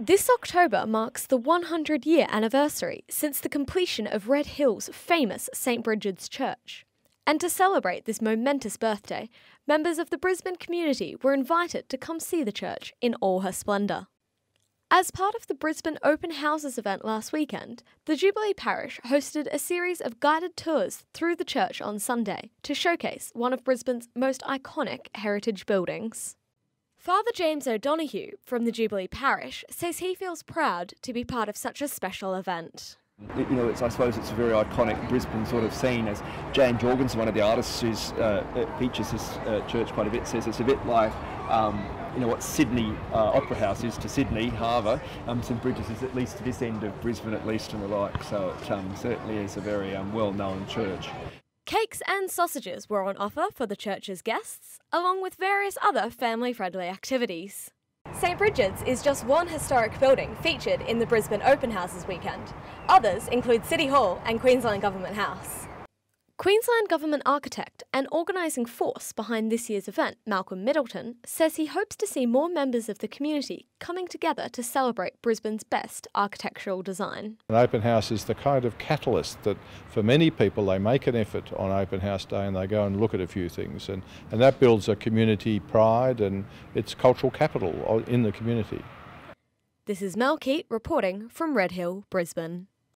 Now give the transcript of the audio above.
This October marks the 100 year anniversary since the completion of Red Hill's famous St Bridget's Church. And to celebrate this momentous birthday, members of the Brisbane community were invited to come see the church in all her splendour. As part of the Brisbane Open Houses event last weekend, the Jubilee Parish hosted a series of guided tours through the church on Sunday to showcase one of Brisbane's most iconic heritage buildings. Father James O'Donoghue from the Jubilee Parish says he feels proud to be part of such a special event. You know, I suppose it's a very iconic Brisbane sort of scene. As Jane Jorgens, one of the artists who uh, features this uh, church quite a bit, says it's a bit like um, you know what Sydney uh, Opera House is to Sydney Harbour. Um, St Bridges is at least to this end of Brisbane, at least, and the like. So it um, certainly is a very um, well-known church. Cakes and sausages were on offer for the church's guests, along with various other family friendly activities. St Bridget's is just one historic building featured in the Brisbane Open Houses weekend. Others include City Hall and Queensland Government House. Queensland government architect and organising force behind this year's event, Malcolm Middleton, says he hopes to see more members of the community coming together to celebrate Brisbane's best architectural design. An open house is the kind of catalyst that for many people they make an effort on open house day and they go and look at a few things and, and that builds a community pride and it's cultural capital in the community. This is Mel Keat reporting from Red Hill, Brisbane.